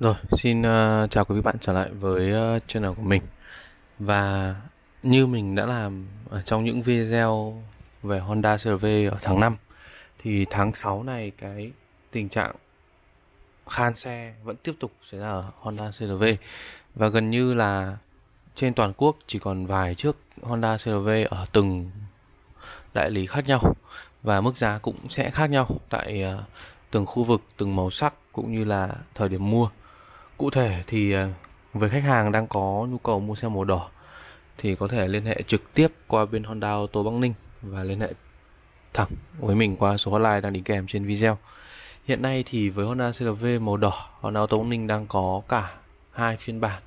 Rồi, xin uh, chào quý vị bạn trở lại với uh, channel của mình Và như mình đã làm ở trong những video về Honda CRV ở tháng 5 Thì tháng 6 này cái tình trạng khan xe vẫn tiếp tục xảy ra ở Honda CRV Và gần như là trên toàn quốc chỉ còn vài chiếc Honda CRV ở từng đại lý khác nhau Và mức giá cũng sẽ khác nhau tại uh, từng khu vực, từng màu sắc cũng như là thời điểm mua Cụ thể thì à, với khách hàng đang có nhu cầu mua xe màu đỏ thì có thể liên hệ trực tiếp qua bên Honda ô tô Bắc Ninh và liên hệ thẳng với mình qua số hotline đang đi kèm trên video. Hiện nay thì với Honda CRV màu đỏ, Honda ô tô Bắc Ninh đang có cả hai phiên bản.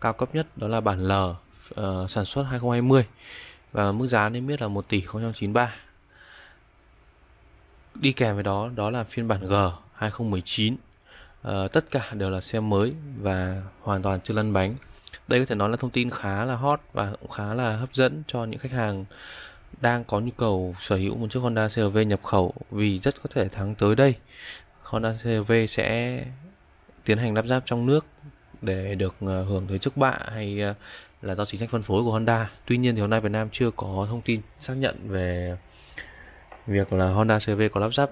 Cao cấp nhất đó là bản L uh, sản xuất 2020 và mức giá nên biết là 1 tỷ 093 đi kèm với đó đó là phiên bản G 2019 uh, tất cả đều là xe mới và hoàn toàn chưa lăn bánh đây có thể nói là thông tin khá là hot và cũng khá là hấp dẫn cho những khách hàng đang có nhu cầu sở hữu một chiếc Honda CRV nhập khẩu vì rất có thể tháng tới đây Honda CRV sẽ tiến hành lắp ráp trong nước để được ờ, hưởng tới chức bạ hay ờ, là do chính sách phân phối của Honda. Tuy nhiên thì hôm nay Việt Nam chưa có thông tin xác nhận về việc là Honda CRV có lắp ráp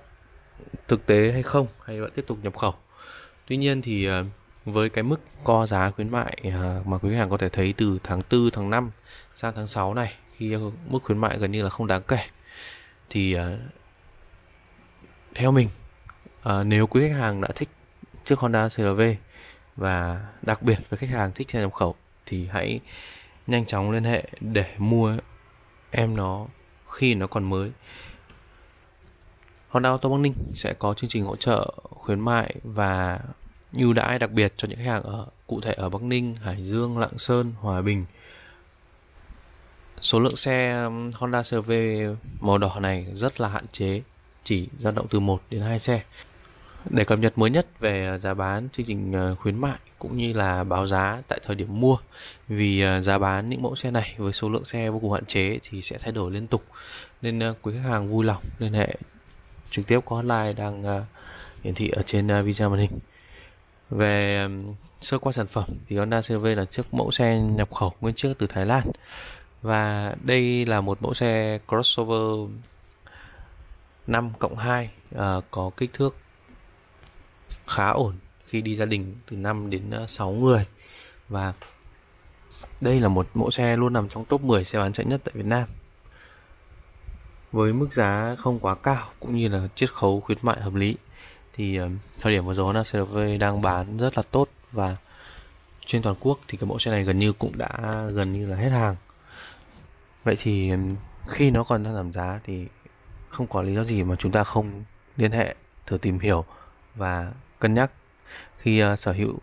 thực tế hay không hay vẫn tiếp tục nhập khẩu. Tuy nhiên thì ờ, với cái mức co giá khuyến mại ờ, mà quý khách hàng có thể thấy từ tháng 4, tháng 5 sang tháng 6 này khi mức khuyến mại gần như là không đáng kể thì ờ, theo mình nếu quý khách hàng đã thích chiếc Honda CRV và đặc biệt với khách hàng thích xe nhập khẩu thì hãy nhanh chóng liên hệ để mua em nó khi nó còn mới Honda Auto Bắc Ninh sẽ có chương trình hỗ trợ khuyến mại và ưu đãi đặc biệt cho những khách hàng ở cụ thể ở Bắc Ninh, Hải Dương, Lạng Sơn, Hòa Bình. Số lượng xe um, Honda CRV màu đỏ này rất là hạn chế, chỉ dao động từ 1 đến 2 xe. Để cập nhật mới nhất về uh, giá bán, chương trình uh, khuyến mại cũng như là báo giá tại thời điểm mua vì uh, giá bán những mẫu xe này với số lượng xe vô cùng hạn chế thì sẽ thay đổi liên tục nên quý khách hàng vui lòng liên hệ trực tiếp có online đang ờ, hiển thị ở trên ờ, video màn hình về sơ qua sản phẩm thì Honda CRV là chiếc mẫu xe nhập khẩu nguyên chiếc từ Thái Lan và đây là một mẫu xe crossover 5 cộng 2 ờ, có kích thước khá ổn khi đi gia đình từ 5 đến 6 người và đây là một mẫu xe luôn nằm trong top 10 xe bán chạy nhất tại Việt Nam với mức giá không quá cao cũng như là chiết khấu khuyến mại hợp lý thì ờ, thời điểm vừa rồi là CRV đang bán rất là tốt và trên toàn quốc thì cái mẫu xe này gần như cũng đã gần như là hết hàng vậy thì ừ, khi nó còn đang giảm giá thì không có lý do gì mà chúng ta không liên hệ thử tìm hiểu và cân nhắc khi uh, sở hữu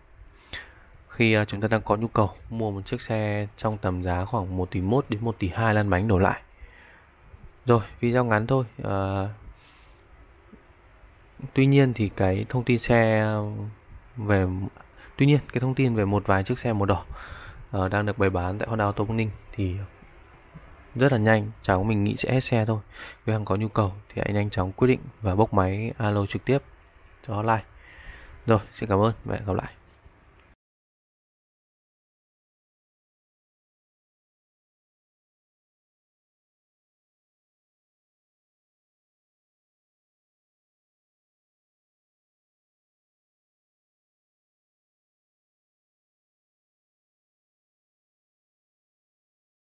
khi uh, chúng ta đang có nhu cầu mua một chiếc xe trong tầm giá khoảng 1 tỷ 1 đến 1 tỷ 2 lăn bánh đổ lại rồi, video ngắn thôi. À, tuy nhiên thì cái thông tin xe về tuy nhiên cái thông tin về một vài chiếc xe màu đỏ à, đang được bày bán tại Honda Auto Bắc Ninh thì rất là nhanh cháu mình nghĩ sẽ hết xe thôi quý hàng có nhu cầu thì hãy nhanh chóng quyết định và bốc máy alo trực tiếp cho hotline rồi xin cảm ơn và hẹn gặp lại